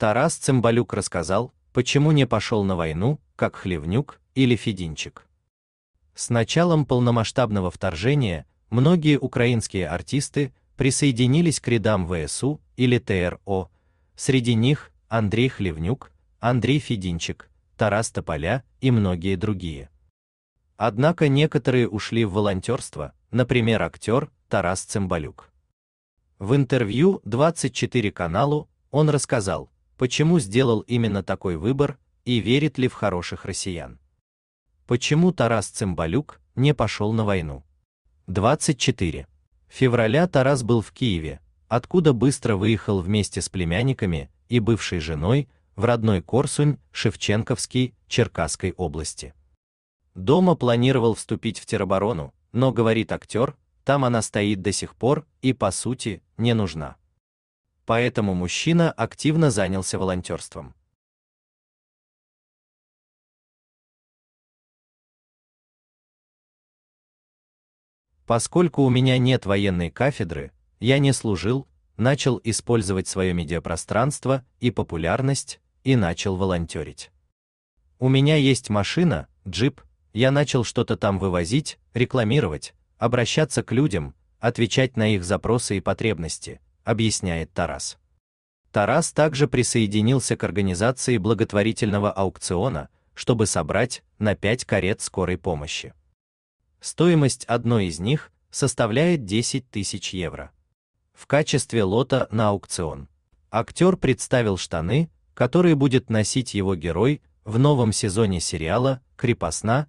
Тарас Цымбалюк рассказал, почему не пошел на войну, как Хлевнюк или Фединчик. С началом полномасштабного вторжения многие украинские артисты присоединились к рядам ВСУ или ТРО, среди них Андрей Хлевнюк, Андрей Фединчик, Тарас Тополя и многие другие. Однако некоторые ушли в волонтерство, например, актер Тарас Цымбалюк. В интервью 24 каналу он рассказал, почему сделал именно такой выбор и верит ли в хороших россиян. Почему Тарас Цымбалюк не пошел на войну? 24 февраля Тарас был в Киеве, откуда быстро выехал вместе с племянниками и бывшей женой в родной Корсунь, Шевченковский, Черкасской области. Дома планировал вступить в тероборону, но говорит актер, там она стоит до сих пор и по сути не нужна поэтому мужчина активно занялся волонтерством. Поскольку у меня нет военной кафедры, я не служил, начал использовать свое медиапространство и популярность и начал волонтерить. У меня есть машина, джип, я начал что-то там вывозить, рекламировать, обращаться к людям, отвечать на их запросы и потребности, объясняет Тарас. Тарас также присоединился к организации благотворительного аукциона, чтобы собрать на 5 карет скорой помощи. Стоимость одной из них составляет 10 тысяч евро. В качестве лота на аукцион актер представил штаны, которые будет носить его герой в новом сезоне сериала «Крепостна»,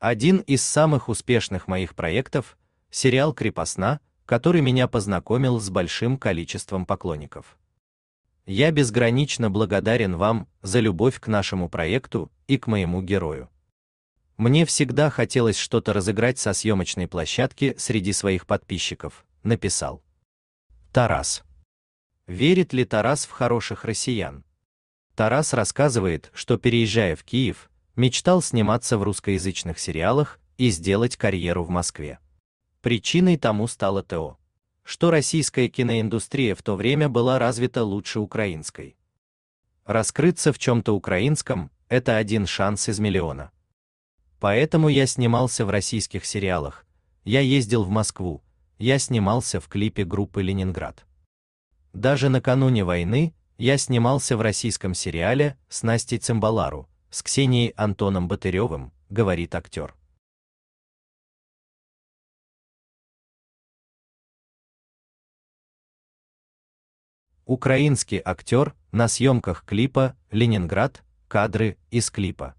Один из самых успешных моих проектов – сериал «Крепостна», который меня познакомил с большим количеством поклонников. Я безгранично благодарен вам за любовь к нашему проекту и к моему герою. Мне всегда хотелось что-то разыграть со съемочной площадки среди своих подписчиков, написал. Тарас. Верит ли Тарас в хороших россиян? Тарас рассказывает, что переезжая в Киев, мечтал сниматься в русскоязычных сериалах и сделать карьеру в Москве. Причиной тому стало то, что российская киноиндустрия в то время была развита лучше украинской. Раскрыться в чем то украинском это один шанс из миллиона. Поэтому я снимался в российских сериалах. Я ездил в Москву, я снимался в клипе группы Ленинград. Даже накануне войны я снимался в российском сериале с Настей Цимбалару, с Ксенией Антоном Батыревым, говорит актер. Украинский актер на съемках клипа «Ленинград» кадры из клипа.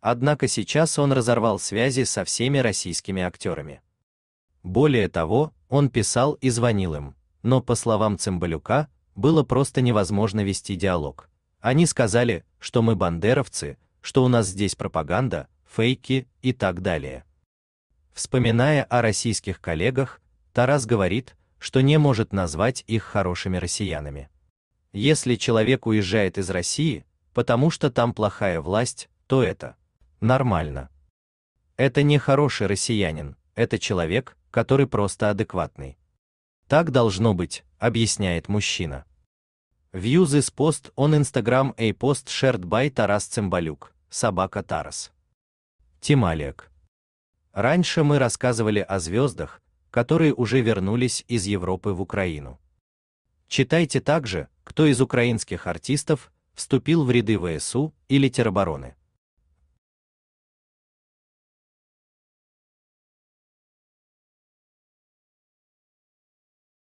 Однако сейчас он разорвал связи со всеми российскими актерами. Более того, он писал и звонил им, но, по словам Цымбалюка, было просто невозможно вести диалог. Они сказали, что мы бандеровцы, что у нас здесь пропаганда, фейки и так далее. Вспоминая о российских коллегах, Тарас говорит, что не может назвать их хорошими россиянами. Если человек уезжает из России, потому что там плохая власть, то это нормально. Это не хороший россиянин, это человек, который просто адекватный. Так должно быть, объясняет мужчина. View из пост on Instagram a post shared by Тарас Цымбалюк, собака Тарас. Тималиак. Раньше мы рассказывали о звездах, которые уже вернулись из Европы в Украину. Читайте также, кто из украинских артистов вступил в ряды ВСУ или теробороны.